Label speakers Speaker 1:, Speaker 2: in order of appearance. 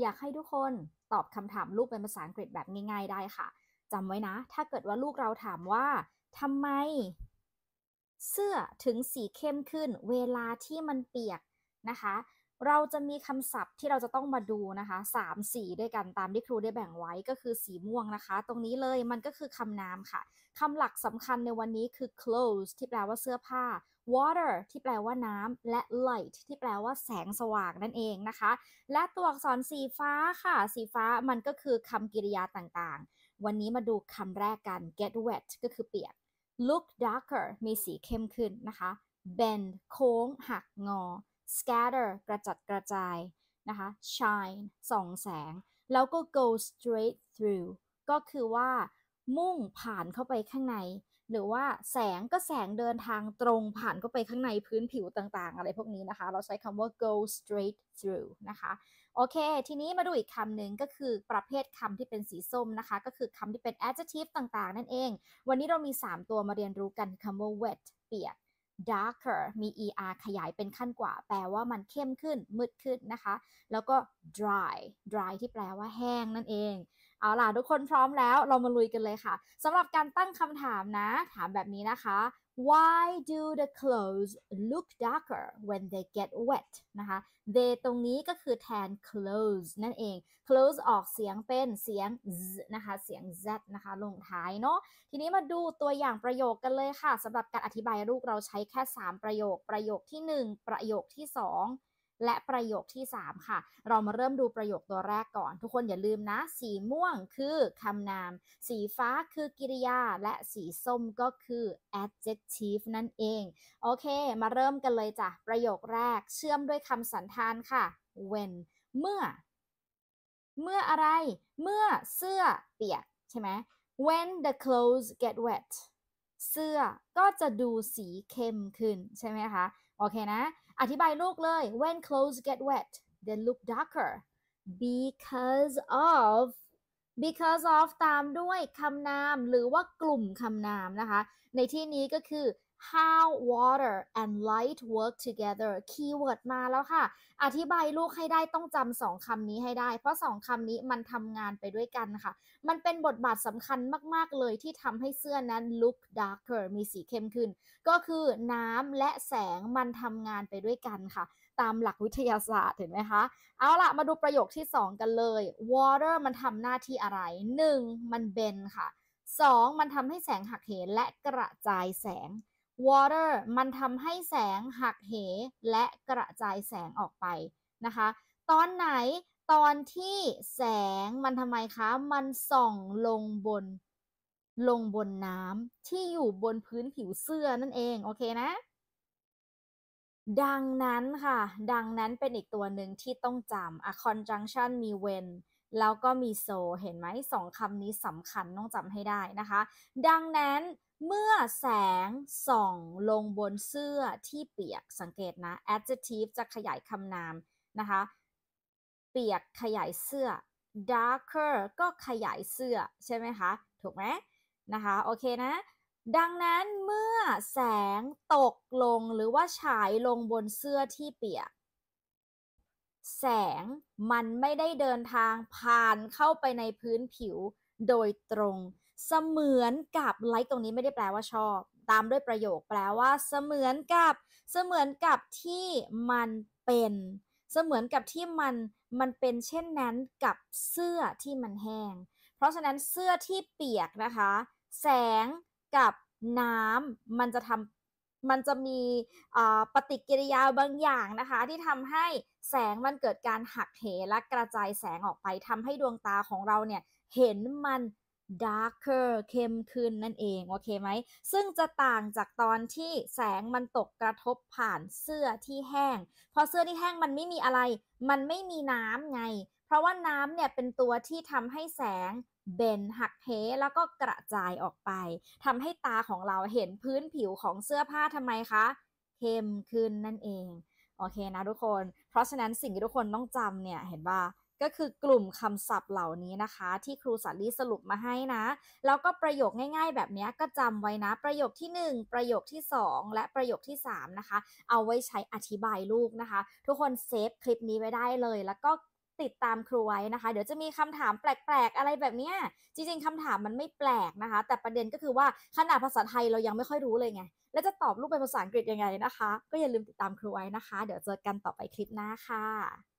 Speaker 1: อยากให้ทุกคนตอบคำถามลูกเป็นภาษาอังกฤษแบบง่าย ๆได้ค่ะจำไว้นะ ถ้าเกิดว่าลูกเราถามว่าทำไมเสื้อถึงสีเข้มขึ้นเวลาที่มันเปียกนะคะเราจะมีคำศัพท์ที่เราจะต้องมาดูนะคะ3สีด้วยกันตามที่ครูได้แบ่งไว้ก็คือสีม่วงนะคะ ตรงนี้เลยมันก็คือคำนามค่ะ คำหลักสำคัญในวันนี้คือ clothes ที่แปลว่าเสื้อผ้า water ที่แปลว่าน้ำและ light ที่แปลว่าแสงสว่างนั่นเองนะคะ และตัวอักษรสีฟ้าค่ะ สีฟ้ามันก็คือคำกริยาต่างๆ วันนี้มาดูคำแรกกัน get wet ก็คือเปียก look darker มีสีเข้มขึ้นนะคะ bend โค้ง หักงอ scatter กระจัดกระจาย นะคะ shine ส่องแสง แล้วก็ go straight through ก็คือว่ามุ่งผ่านเข้าไปข้างใน หรือว่าแสงก็แสงเดินทางตรงผ่านเข้าไปข้างในพื้นผิวต่างๆ อะไรพวกนี้นะคะ เราใช้คำว่า go straight through นะคะ โอเค ทีนี้มาดูอีกคำหนึ่งก็คือประเภทคำที่เป็นสีส้มนะคะ ก็คือคำที่เป็น adjective ต่างๆ นั่นเอง วันนี้เรามี 3 ตัวมาเรียนรู้กันคำว่า wet เปียก darker มี er ขยายเป็นขั้นกว่า แปลว่ามันเข้มขึ้นมืดขึ้นนะคะ แล้วก็ dry dry ที่แปลว่าแห้งนั่นเองเอาล่ะทุกคนพร้อมแล้ว เรามาลุยกันเลยค่ะสำหรับการตั้งคำถามนะ ถามแบบนี้นะคะ why do the clothes look darker when they get wet นะคะ they ตรงนี้ก็คือแทน clothes นั่นเอง clothes ออกเสียงเป็นเสียง z นะคะ เสียง z นะคะ ลงท้ายเนาะทีนี้มาดูตัวอย่างประโยคกันเลยค่ะสำหรับการอธิบายลูกเราใช้แค่ 3 ประโยค ประโยคที่ 1 ประโยคที่ 2และประโยคที่ 3 ค่ะ เรามาเริ่มดูประโยคตัวแรกก่อน ทุกคนอย่าลืมนะ สีม่วงคือคำนาม สีฟ้าคือกิริยาและสีส้มก็คือ adjective นั่นเอง โอเค มาเริ่มกันเลยจ้ะประโยคแรก เชื่อมด้วยคำสันธานค่ะ when เมื่อ เมื่ออะไร เมื่อเสื้อเปียกใช่ไหม when the clothes get wet เสื้อก็จะดูสีเข้มขึ้น ใช่ไหมคะ โอเคนะ อธิบายลูกเลย when clothes get wet they look darker because of because of ตามด้วยคำนามหรือว่ากลุ่มคำนามนะคะ ในที่นี้ก็คือ how water and light work together คีย์เวิร์ดมาแล้วค่ะ อธิบายลูกให้ได้ต้องจำสองคำนี้ให้ได้ เพราะสองคำนี้มันทำงานไปด้วยกันค่ะ มันเป็นบทบาทสำคัญมากๆเลยที่ทำให้เสื้อนั้น look darker มีสีเข้มขึ้น ก็คือน้ำและแสงมันทำงานไปด้วยกันค่ะ ตามหลักวิทยาศาสตร์เห็นไหมคะ เอาละมาดูประโยคที่สองกันเลย water มันทำหน้าที่อะไรหนึ่งมันเบนค่ะสองมันทำให้แสงหักเหและกระจายแสง water มันทำให้แสงหักเหและกระจายแสงออกไป นะคะ ตอนไหนตอนที่แสงมันทำไมคะ มันส่องลงบน ลงบนน้ำที่อยู่บนพื้นผิวเสื้อนั่นเอง โอเคนะ ดังนั้นค่ะ ดังนั้นเป็นอีกตัวหนึ่งที่ต้องจำอ conjunction มี when แล้วก็มีโซเห็นไหมสองคำนี้สำคัญต้องจำให้ได้นะคะ ดังนั้นเมื่อแสงส่องลงบนเสื้อที่เปียกสังเกตนะ adjective จะขยายคำนามนะคะ เปียกขยายเสื้อ darker ก็ขยายเสื้อ ใช่ไหมคะ ถูกไหมนะคะ โอเคนะ ดังนั้นเมื่อแสงตกลงหรือว่าฉายลงบนเสื้อที่เปียกแสงมันไม่ได้เดินทางผ่านเข้าไปในพื้นผิวโดยตรง เสมือนกับไลค์ตรงนี้ไม่ได้แปลว่าชอบ ตามด้วยประโยคแปลว่าเสมือนกับ เสมือนกับที่มันเป็น เสมือนกับที่มัน มันเป็น เช่นนั้นกับเสื้อที่มันแห้ง เพราะฉะนั้นเสื้อที่เปียกนะคะ แสงกับน้ำมันจะทำมันจะมีปฏิกิริยาบางอย่างนะคะ ที่ทำให้แสงมันเกิดการหักเหและกระจายแสงออกไปทำให้ดวงตาของเราเนี่ยเห็นมัน darker เข้มขึ้นนั่นเองโอเคไหมซึ่งจะต่างจากตอนที่แสงมันตกกระทบผ่านเสื้อที่แห้งพอเสื้อที่แห้งมันไม่มีอะไร มันไม่มีน้ำไง เพราะว่าน้ำเนี่ยเป็นตัวที่ทำให้แสงเบนหักเหแล้วก็กระจายออกไปทำให้ตาของเราเห็นพื้นผิวของเสื้อผ้าทำไมคะเข้มขึ้นนั่นเองโอเคนะทุกคนเพราะฉะนั้นสิ่งที่ทุกคนต้องจำเนี่ยเห็นว่าก็คือกลุ่มคำศัพท์เหล่านี้นะคะ ที่ครูสาลีสรุปมาให้นะแล้วก็ประโยคง่ายๆแบบนี้ก็จำไว้นะ ประโยคที่ 1 ประโยคที่ 2 และประโยคที่3นะคะ เอาไว้ใช้อธิบายลูกนะคะ ทุกคนเซฟคลิปนี้ไว้ได้เลยแล้วก็ติดตามครูไว้นะคะ เดี๋ยวจะมีคำถามแปลกๆอะไรแบบเนี้ยจริงๆ คำถามมันไม่แปลกนะคะ แต่ประเด็นก็คือว่าขนาดภาษาไทยเรายังไม่ค่อยรู้เลยไง แล้วจะตอบรูปเป็นภาษาอังกฤษยังไงนะคะ ก็อย่าลืมติดตามครูไว้นะคะ เดี๋ยวเจอกันต่อไปคลิปหน้าค่ะ